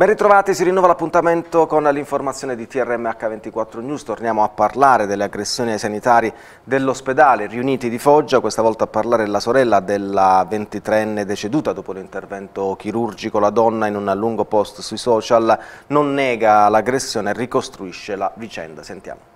Ben ritrovati, si rinnova l'appuntamento con l'informazione di TRMH24 News. Torniamo a parlare delle aggressioni ai sanitari dell'ospedale riuniti di Foggia, questa volta a parlare la sorella della 23enne deceduta dopo l'intervento chirurgico. La donna in un lungo post sui social non nega l'aggressione e ricostruisce la vicenda. Sentiamo.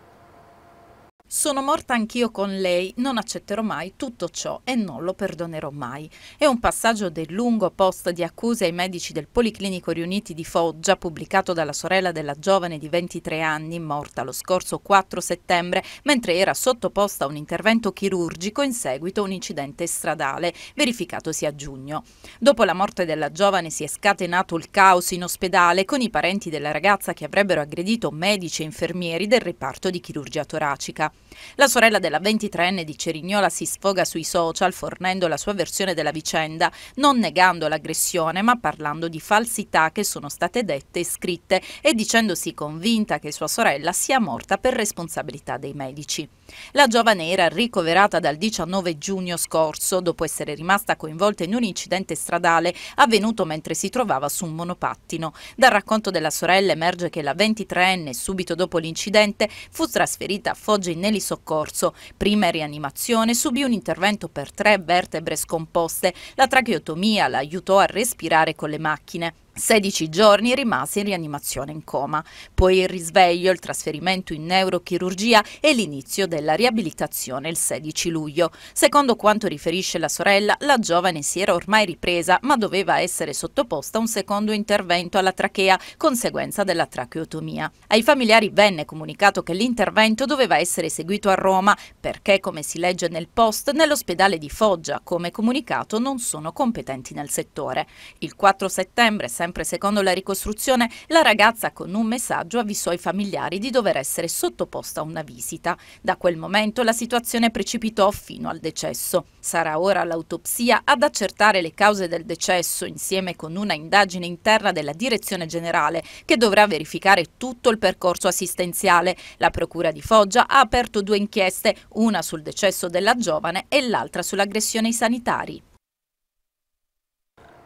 Sono morta anch'io con lei, non accetterò mai tutto ciò e non lo perdonerò mai. È un passaggio del lungo post di accuse ai medici del Policlinico Riuniti di Foggia, pubblicato dalla sorella della giovane di 23 anni, morta lo scorso 4 settembre, mentre era sottoposta a un intervento chirurgico in seguito a un incidente stradale, verificatosi a giugno. Dopo la morte della giovane si è scatenato il caos in ospedale con i parenti della ragazza che avrebbero aggredito medici e infermieri del reparto di chirurgia toracica. La sorella della 23enne di Cerignola si sfoga sui social fornendo la sua versione della vicenda, non negando l'aggressione ma parlando di falsità che sono state dette e scritte e dicendosi convinta che sua sorella sia morta per responsabilità dei medici. La giovane era ricoverata dal 19 giugno scorso dopo essere rimasta coinvolta in un incidente stradale avvenuto mentre si trovava su un monopattino. Dal racconto della sorella emerge che la 23enne subito dopo l'incidente fu trasferita a Foggia in Spinelli soccorso. Prima in rianimazione subì un intervento per tre vertebre scomposte. La tracheotomia l'aiutò a respirare con le macchine. 16 giorni rimase in rianimazione in coma, poi il risveglio, il trasferimento in neurochirurgia e l'inizio della riabilitazione il 16 luglio. Secondo quanto riferisce la sorella, la giovane si era ormai ripresa ma doveva essere sottoposta a un secondo intervento alla trachea, conseguenza della tracheotomia. Ai familiari venne comunicato che l'intervento doveva essere seguito a Roma perché, come si legge nel post, nell'ospedale di Foggia, come comunicato, non sono competenti nel settore. Il 4 settembre, sempre sempre secondo la ricostruzione, la ragazza con un messaggio avvisò i familiari di dover essere sottoposta a una visita. Da quel momento la situazione precipitò fino al decesso. Sarà ora l'autopsia ad accertare le cause del decesso insieme con una indagine interna della Direzione Generale che dovrà verificare tutto il percorso assistenziale. La Procura di Foggia ha aperto due inchieste, una sul decesso della giovane e l'altra sull'aggressione ai sanitari.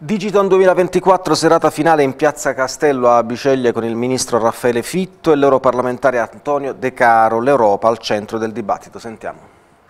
Digiton 2024, serata finale in piazza Castello a Biceglie con il ministro Raffaele Fitto e l'europarlamentare Antonio De Caro, l'Europa al centro del dibattito. Sentiamo.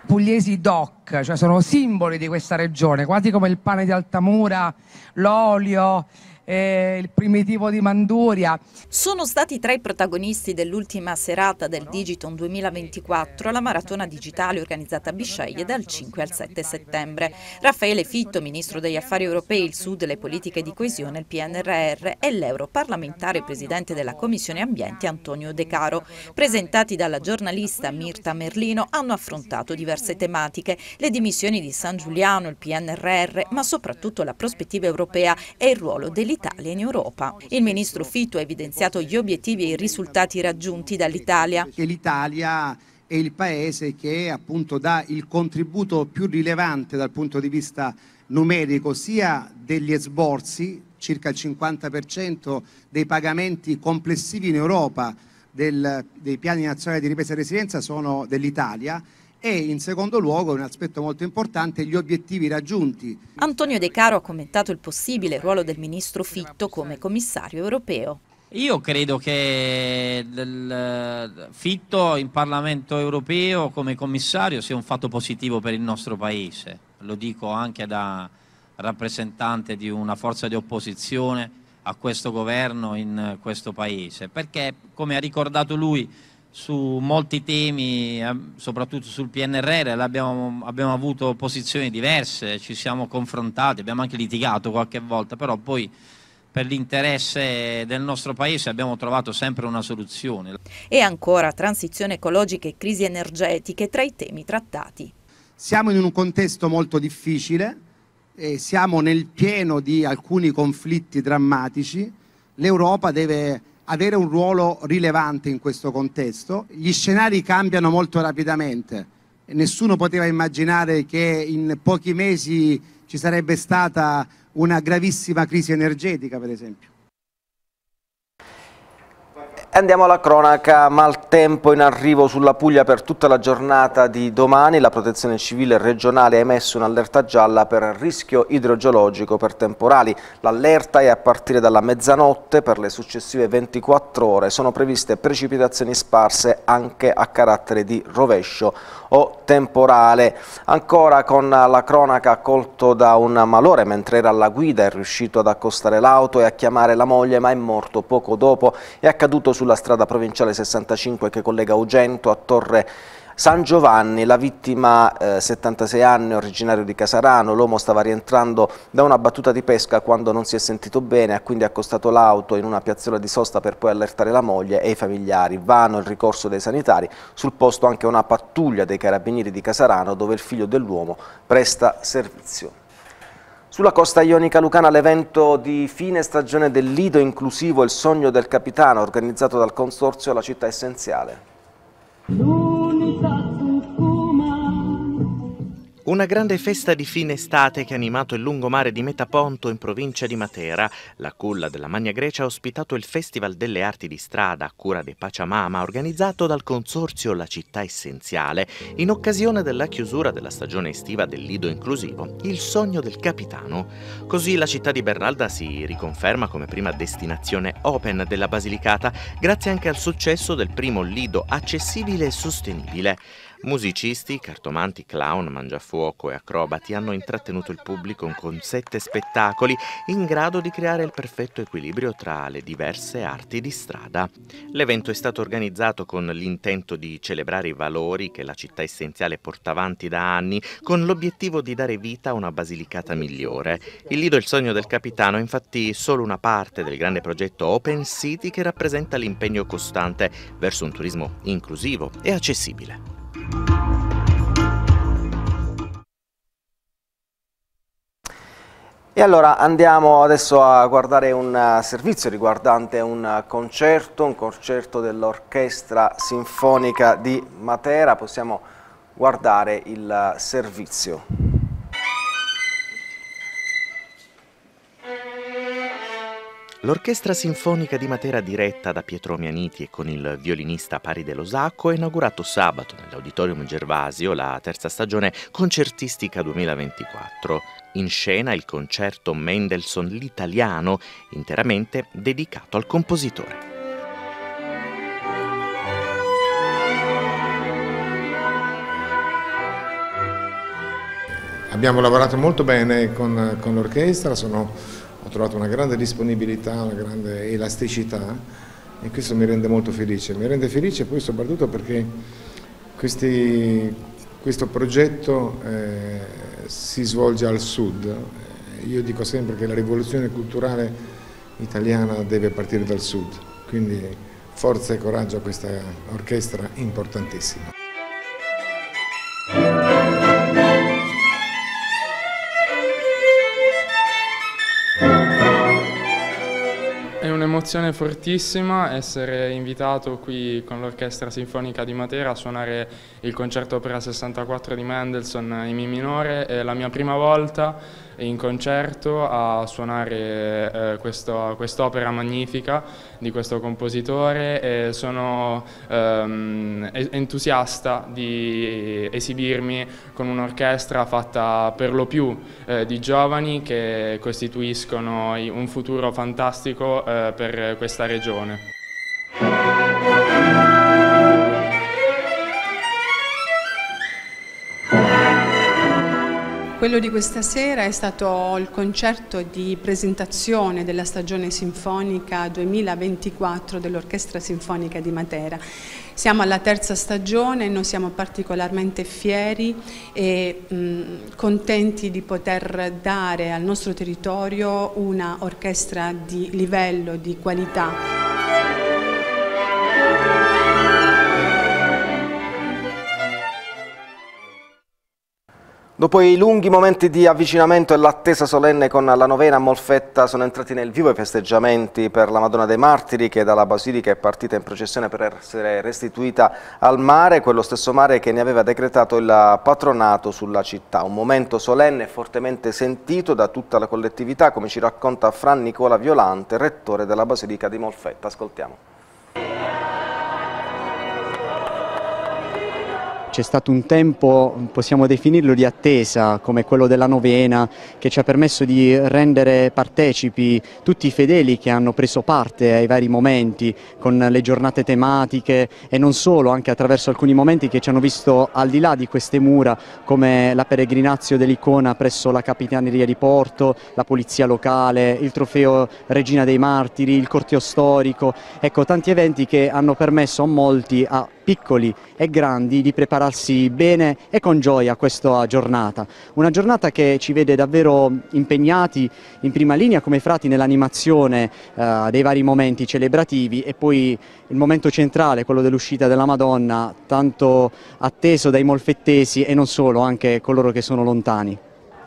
Pugliesi Doc cioè sono simboli di questa regione, quasi come il pane di Altamura, l'olio, eh, il primitivo di Manduria. Sono stati tra i protagonisti dell'ultima serata del Digiton 2024 la maratona digitale organizzata a Bisceglie dal 5 al 7 settembre. Raffaele Fitto, ministro degli affari europei, il Sud, le politiche di coesione, il PNRR e l'europarlamentare presidente della Commissione Ambiente Antonio De Caro, presentati dalla giornalista Mirta Merlino, hanno affrontato diverse tematiche le dimissioni di San Giuliano, il PNRR, ma soprattutto la prospettiva europea e il ruolo dell'Italia in Europa. Il ministro Fitto ha evidenziato gli obiettivi e i risultati raggiunti dall'Italia. L'Italia è il paese che appunto dà il contributo più rilevante dal punto di vista numerico sia degli esborsi, circa il 50% dei pagamenti complessivi in Europa del, dei piani nazionali di ripresa e resilienza sono dell'Italia e in secondo luogo, un aspetto molto importante, gli obiettivi raggiunti. Antonio De Caro ha commentato il possibile ruolo del ministro Fitto come commissario europeo. Io credo che Fitto in Parlamento europeo come commissario sia un fatto positivo per il nostro Paese, lo dico anche da rappresentante di una forza di opposizione a questo governo in questo Paese, perché come ha ricordato lui su molti temi, eh, soprattutto sul PNRR, abbiamo, abbiamo, avuto posizioni diverse, ci siamo confrontati, abbiamo anche litigato qualche volta, però poi per l'interesse del nostro Paese abbiamo trovato sempre una soluzione. E ancora transizione ecologica e crisi energetiche tra i temi trattati. Siamo in un contesto molto difficile, siamo nel pieno di alcuni conflitti drammatici, l'Europa deve avere un ruolo rilevante in questo contesto. Gli scenari cambiano molto rapidamente. Nessuno poteva immaginare che in pochi mesi ci sarebbe stata una gravissima crisi energetica, per esempio. Andiamo alla cronaca, maltempo in arrivo sulla Puglia per tutta la giornata di domani. La protezione civile regionale ha emesso un'allerta gialla per rischio idrogeologico per temporali. L'allerta è a partire dalla mezzanotte per le successive 24 ore. Sono previste precipitazioni sparse anche a carattere di rovescio o temporale. Ancora con la cronaca colto da un malore mentre era alla guida è riuscito ad accostare l'auto e a chiamare la moglie ma è morto poco dopo. È accaduto sulla strada provinciale 65 che collega Ugento a Torre San Giovanni, la vittima eh, 76 anni, originario di Casarano, l'uomo stava rientrando da una battuta di pesca quando non si è sentito bene, ha quindi accostato l'auto in una piazzola di sosta per poi allertare la moglie e i familiari. Vano il ricorso dei sanitari, sul posto anche una pattuglia dei carabinieri di Casarano dove il figlio dell'uomo presta servizio. Sulla costa ionica lucana l'evento di fine stagione del Lido inclusivo Il sogno del capitano organizzato dal consorzio La città essenziale. Jesus. Una grande festa di fine estate che ha animato il lungomare di Metaponto in provincia di Matera. La culla della Magna Grecia ha ospitato il Festival delle Arti di Strada a cura dei Pacciamama organizzato dal consorzio La Città Essenziale in occasione della chiusura della stagione estiva del Lido Inclusivo, il sogno del capitano. Così la città di Bernalda si riconferma come prima destinazione open della Basilicata grazie anche al successo del primo Lido accessibile e sostenibile. Musicisti, cartomanti, clown, mangiafuoco e acrobati hanno intrattenuto il pubblico con sette spettacoli in grado di creare il perfetto equilibrio tra le diverse arti di strada. L'evento è stato organizzato con l'intento di celebrare i valori che la città essenziale porta avanti da anni, con l'obiettivo di dare vita a una basilicata migliore. Il Lido e il sogno del capitano è infatti solo una parte del grande progetto Open City che rappresenta l'impegno costante verso un turismo inclusivo e accessibile. E allora andiamo adesso a guardare un eh, servizio riguardante un eh, concerto, un concerto dell'Orchestra Sinfonica di Matera. Possiamo guardare il eh, servizio. L'Orchestra Sinfonica di Matera diretta da Pietro Mianiti e con il violinista Pari dello Sacco ha inaugurato sabato nell'Auditorium Gervasio la terza stagione concertistica 2024. In scena il concerto Mendelssohn l'italiano, interamente dedicato al compositore. Abbiamo lavorato molto bene con, con l'orchestra, sono ho trovato una grande disponibilità, una grande elasticità e questo mi rende molto felice. Mi rende felice poi soprattutto perché questi, questo progetto eh, si svolge al sud. Io dico sempre che la rivoluzione culturale italiana deve partire dal sud, quindi forza e coraggio a questa orchestra importantissima. un'emozione fortissima essere invitato qui con l'Orchestra Sinfonica di Matera a suonare il concerto opera 64 di Mendelssohn in Mi minore, è la mia prima volta in concerto a suonare eh, quest'opera magnifica di questo compositore e sono ehm, entusiasta di esibirmi con un'orchestra fatta per lo più eh, di giovani che costituiscono un futuro fantastico eh, per questa regione. Quello di questa sera è stato il concerto di presentazione della stagione sinfonica 2024 dell'Orchestra Sinfonica di Matera. Siamo alla terza stagione, noi siamo particolarmente fieri e mh, contenti di poter dare al nostro territorio una orchestra di livello, di qualità. Dopo i lunghi momenti di avvicinamento e l'attesa solenne con la novena a Molfetta sono entrati nel vivo i festeggiamenti per la Madonna dei Martiri che dalla Basilica è partita in processione per essere restituita al mare, quello stesso mare che ne aveva decretato il patronato sulla città. Un momento solenne e fortemente sentito da tutta la collettività come ci racconta Fran Nicola Violante, rettore della Basilica di Molfetta. Ascoltiamo. c'è stato un tempo, possiamo definirlo, di attesa, come quello della novena, che ci ha permesso di rendere partecipi tutti i fedeli che hanno preso parte ai vari momenti, con le giornate tematiche e non solo, anche attraverso alcuni momenti che ci hanno visto al di là di queste mura, come la peregrinazio dell'icona presso la Capitaneria di Porto, la Polizia Locale, il trofeo Regina dei Martiri, il corteo storico, ecco tanti eventi che hanno permesso a molti a piccoli e grandi di prepararsi bene e con gioia a questa giornata. Una giornata che ci vede davvero impegnati in prima linea come frati nell'animazione eh, dei vari momenti celebrativi e poi il momento centrale, quello dell'uscita della Madonna, tanto atteso dai molfettesi e non solo, anche coloro che sono lontani.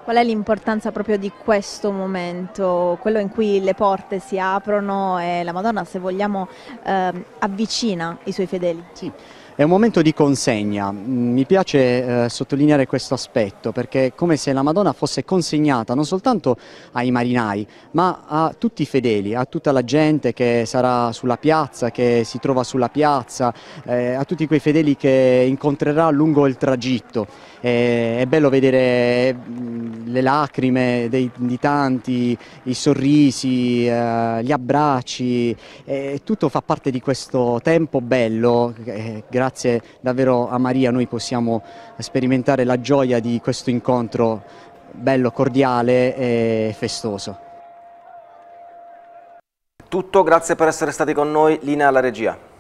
Qual è l'importanza proprio di questo momento, quello in cui le porte si aprono e la Madonna, se vogliamo, eh, avvicina i suoi fedeli? Sì. È un momento di consegna, mm, mi piace eh, sottolineare questo aspetto perché è come se la Madonna fosse consegnata non soltanto ai marinai ma a tutti i fedeli, a tutta la gente che sarà sulla piazza, che si trova sulla piazza, eh, a tutti quei fedeli che incontrerà lungo il tragitto. Eh, è bello vedere mm, le lacrime dei, di tanti, i sorrisi, eh, gli abbracci, eh, tutto fa parte di questo tempo bello. Eh, grazie grazie davvero a Maria noi possiamo sperimentare la gioia di questo incontro bello, cordiale e festoso. Tutto, grazie per essere stati con noi, linea alla regia.